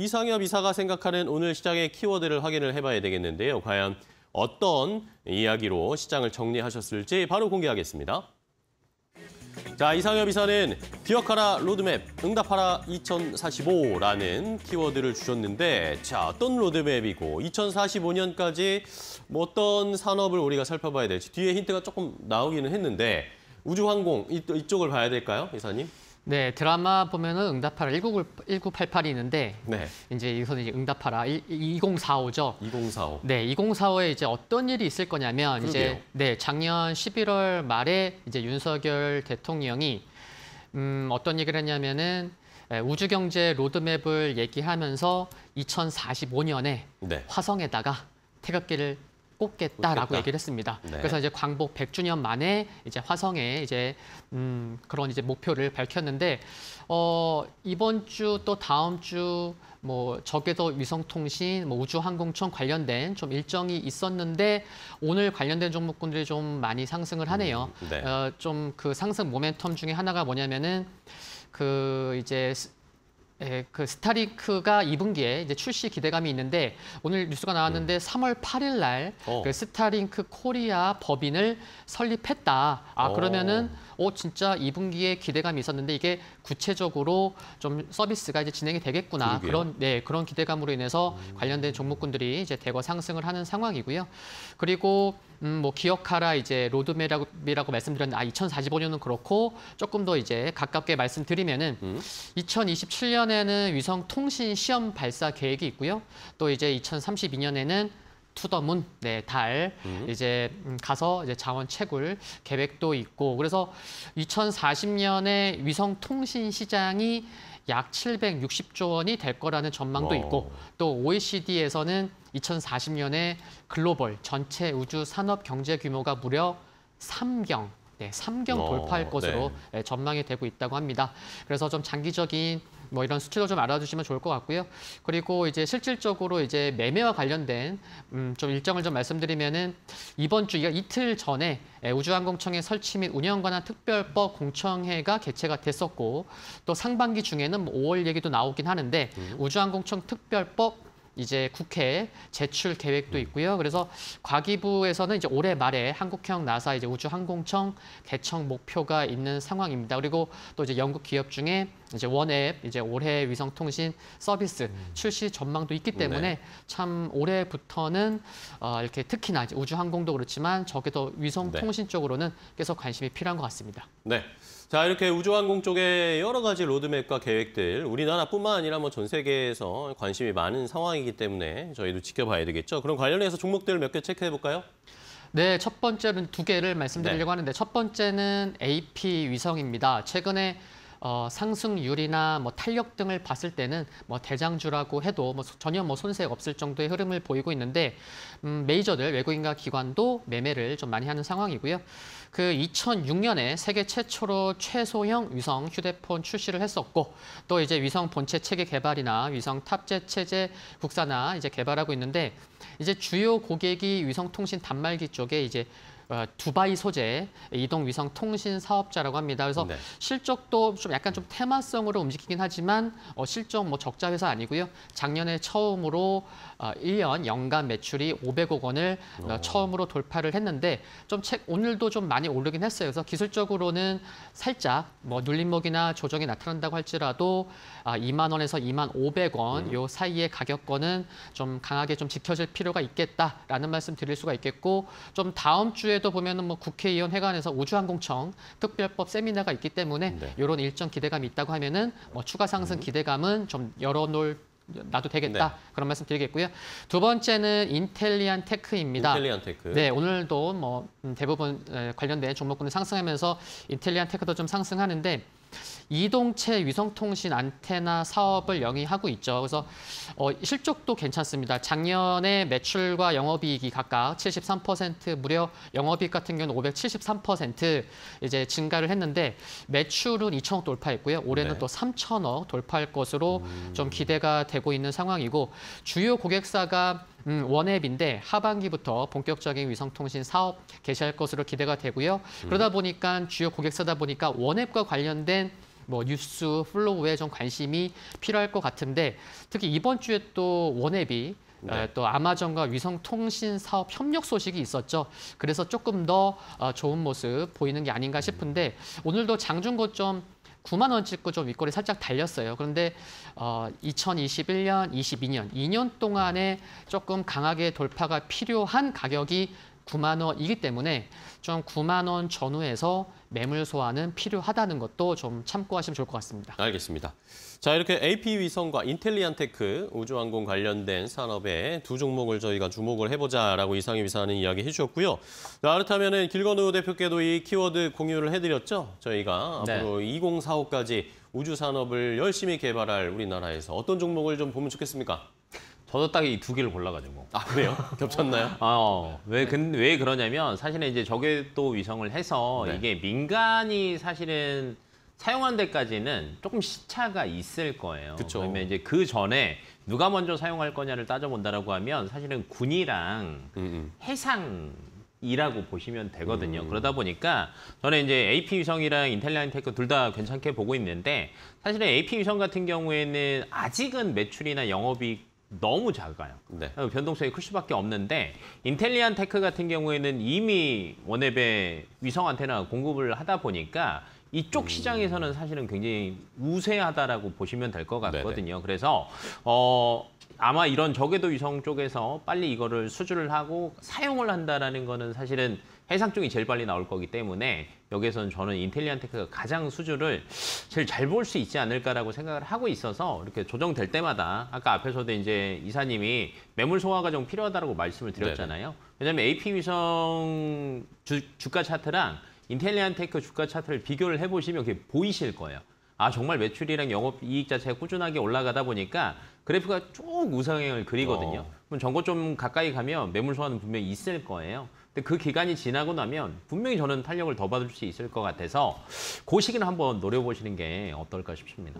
이상엽 이사가 생각하는 오늘 시장의 키워드를 확인을 해봐야 되겠는데요. 과연 어떤 이야기로 시장을 정리하셨을지 바로 공개하겠습니다. 자, 이상엽 이사는 기억하라 로드맵, 응답하라 2045라는 키워드를 주셨는데 자, 어떤 로드맵이고 2045년까지 뭐 어떤 산업을 우리가 살펴봐야 될지 뒤에 힌트가 조금 나오기는 했는데 우주항공 이쪽을 봐야 될까요, 이사님? 네, 드라마 보면은 응답하라 19, 1988이 있는데 네. 이제 이선 이제 응답하라 2045죠. 2045. 네, 2045에 이제 어떤 일이 있을 거냐면 그러게요. 이제 네, 작년 11월 말에 이제 윤석열 대통령이 음, 어떤 얘기를 했냐면은 우주 경제 로드맵을 얘기하면서 2045년에 네. 화성에다가 태극기를 꼽겠다라고 얘기를 했습니다. 네. 그래서 이제 광복 100주년 만에 이제 화성에 이제 음, 그런 이제 목표를 밝혔는데 어, 이번 주 또 다음 주뭐적외도 위성통신, 뭐 우주항공청 관련된 좀 일정이 있었는데 오늘 관련된 종목군들이 좀 많이 상승을 하네요. 음, 네. 어, 좀그 상승 모멘텀 중에 하나가 뭐냐면은 그 이제 예, 그 스타링크가 2분기에 이제 출시 기대감이 있는데 오늘 뉴스가 나왔는데 음. 3월 8일 날 어. 그 스타링크 코리아 법인을 설립했다. 아 어. 그러면은 오 어, 진짜 2분기에 기대감이 있었는데 이게 구체적으로 좀 서비스가 이제 진행이 되겠구나 그러게요. 그런 네 그런 기대감으로 인해서 음. 관련된 종목군들이 이제 대거 상승을 하는 상황이고요. 그리고 음, 뭐 기억하라 이제 로드맵이라고 말씀드렸는데 아 2045년은 그렇고 조금 더 이제 가깝게 말씀드리면은 음? 2027년에는 위성 통신 시험 발사 계획이 있고요. 또 이제 2032년에는 투더문, 네, 달, 음. 이제 음, 가서 이제 자원 채굴 계획도 있고, 그래서 2040년에 위성 통신 시장이 약 760조 원이 될 거라는 전망도 있고 또 OECD에서는 2040년에 글로벌 전체 우주 산업 경제 규모가 무려 3경, 네, 3경 돌파할 네. 것으로 네. 전망이 되고 있다고 합니다. 그래서 좀 장기적인 뭐 이런 수치도 좀 알아두시면 좋을 것 같고요. 그리고 이제 실질적으로 이제 매매와 관련된 음, 좀 일정을 좀 말씀드리면은 이번 주 이틀 전에 예, 우주항공청의 설치 및 운영 관한 특별법 공청회가 개최가 됐었고 또 상반기 중에는 뭐 5월 얘기도 나오긴 하는데 음. 우주항공청 특별법 이제 국회 제출 계획도 있고요. 그래서 과기부에서는 이제 올해 말에 한국형 나사 이제 우주항공청 개청 목표가 있는 상황입니다. 그리고 또 이제 영국 기업 중에 이제 원앱 이제 올해 위성통신 서비스 음. 출시 전망도 있기 네. 때문에 네. 참 올해부터는 어, 이렇게 특히나 이제 우주항공도 그렇지만 저게 더 위성통신 네. 쪽으로는 계속 관심이 필요한 것 같습니다. 네. 자 이렇게 우주항공 쪽에 여러 가지 로드맵과 계획들 우리나라뿐만 아니라 뭐 전 세계에서 관심이 많은 상황이기 때문에 저희도 지켜봐야 되겠죠. 그럼 관련해서 종목들 을몇 개 체크해 볼까요? 네, 첫 번째는 두 개를 말씀드리려고 네. 하는데 첫 번째는 AP 위성입니다. 최근에 어, 상승률이나 뭐 탄력 등을 봤을 때는 뭐 대장주라고 해도 뭐 전혀 뭐 손색 없을 정도의 흐름을 보이고 있는데 음, 메이저들 외국인과 기관도 매매를 좀 많이 하는 상황이고요. 그 2006년에 세계 최초로 최소형 위성 휴대폰 출시를 했었고 또 이제 위성 본체 체계 개발이나 위성 탑재 체제 국산화 이제 개발하고 있는데 이제 주요 고객이 위성 통신 단말기 쪽에 이제 어, 두바이 소재 이동 위성 통신 사업자라고 합니다. 그래서 네. 실적도 좀 약간 좀 테마성으로 움직이긴 하지만 어, 실적 뭐 적자 회사 아니고요. 작년에 처음으로 어, 1년 연간 매출이 500억 원을 어, 처음으로 돌파를 했는데 좀책 오늘도 좀 많이 오르긴 했어요. 그래서 기술적으로는 살짝 뭐 눌림목이나 조정이 나타난다고 할지라도 아, 2만 원에서 2만 500원 음. 요 사이의 가격권은 좀 강하게 좀 지켜질 필요가 있겠다라는 말씀 드릴 수가 있겠고 좀 다음 주에 내에도 보면은 뭐 국회의원 회관에서 우주항공청 특별법 세미나가 있기 때문에 네. 이런 일정 기대감이 있다고 하면은 뭐 추가 상승 음. 기대감은 좀 열어놓을 나도 되겠다 네. 그런 말씀 드리겠고요. 두 번째는 인텔리안 테크입니다. 인텔리안 테크. 네 오늘도 뭐 음, 대부분 관련된 종목군은 상승하면서 인텔리안 테크도 좀 상승하는데 이동체 위성통신 안테나 사업을 영위하고 있죠. 그래서 어, 실적도 괜찮습니다. 작년에 매출과 영업이익이 각각 73% 무려 영업이익 같은 경우는 573% 이제 증가를 했는데 매출은 2천억 돌파했고요. 올해는 네. 또 3천억 돌파할 것으로 음... 좀 기대가 되고 있는 상황이고 주요 고객사가 음, 원앱인데 하반기부터 본격적인 위성통신 사업 개시할 것으로 기대가 되고요. 그러다 음. 보니까 주요 고객사다 보니까 원앱과 관련된 뭐 뉴스 플로우에 좀 관심이 필요할 것 같은데 특히 이번 주에 또 원앱이 네. 어, 또 아마존과 위성통신 사업 협력 소식이 있었죠. 그래서 조금 더 어, 좋은 모습 보이는 게 아닌가 음. 싶은데 오늘도 장중고 점 9만 원 찍고 좀윗골이 살짝 달렸어요. 그런데 어, 2021년, 22년, 2년 동안에 조금 강하게 돌파가 필요한 가격이 9만 원이기 때문에 좀 9만 원 전후에서 매물 소화는 필요하다는 것도 좀 참고하시면 좋을 것 같습니다. 알겠습니다. 자 이렇게 AP 위성과 인텔리안테크 우주항공 관련된 산업의 두 종목을 저희가 주목을 해보자라고 이상희 위사는 이야기 해주셨고요. 그렇다면 길건우 대표께도 이 키워드 공유를 해드렸죠. 저희가 네. 앞으로 2045까지 우주 산업을 열심히 개발할 우리나라에서 어떤 종목을 좀 보면 좋겠습니까? 저도 딱 이 두 개를 골라가지고. 아 그래요? 겹쳤나요? 아, 어왜 근왜 그러냐면 사실은 이제 저궤도 위성을 해서 네. 이게 민간이 사실은 사용한 데까지는 조금 시차가 있을 거예요. 그쵸. 그러면 이제 그 전에 누가 먼저 사용할 거냐를 따져본다라고 하면 사실은 군이랑 음, 음. 해상 이라고 보시면 되거든요. 음. 그러다 보니까 저는 이제 AP 위성이랑 인텔라인 테크 둘 다 괜찮게 보고 있는데 사실은 AP 위성 같은 경우에는 아직은 매출이나 영업이 너무 작아요. 네. 변동성이 클 수밖에 없는데 인텔리안 테크 같은 경우에는 이미 원앱에 위성 안테나 공급을 하다 보니까 이쪽 음. 시장에서는 사실은 굉장히 우세하다라고 보시면 될 것 같거든요. 네네. 그래서 어 아마 이런 저궤도 위성 쪽에서 빨리 이거를 수주를 하고 사용을 한다라는 거는 사실은 해상 쪽이 제일 빨리 나올 거기 때문에 여기에서는 저는 인텔리안테크가 가장 수주를 제일 잘 볼 수 있지 않을까라고 생각을 하고 있어서 이렇게 조정될 때마다 아까 앞에서도 이제 이사님이 매물 소화가 좀 필요하다고 말씀을 드렸잖아요. 네네. 왜냐하면 AP 위성 주, 주가 차트랑 인텔리안 테크 주가 차트를 비교를 해보시면 이렇게 보이실 거예요. 아 정말 매출이랑 영업이익 자체가 꾸준하게 올라가다 보니까 그래프가 쭉 우상향을 그리거든요. 어. 그럼 전고 좀 가까이 가면 매물 소화은 분명히 있을 거예요. 근데 그 기간이 지나고 나면 분명히 저는 탄력을 더 받을 수 있을 것 같아서 고 그 시기는 한번 노려보시는 게 어떨까 싶습니다.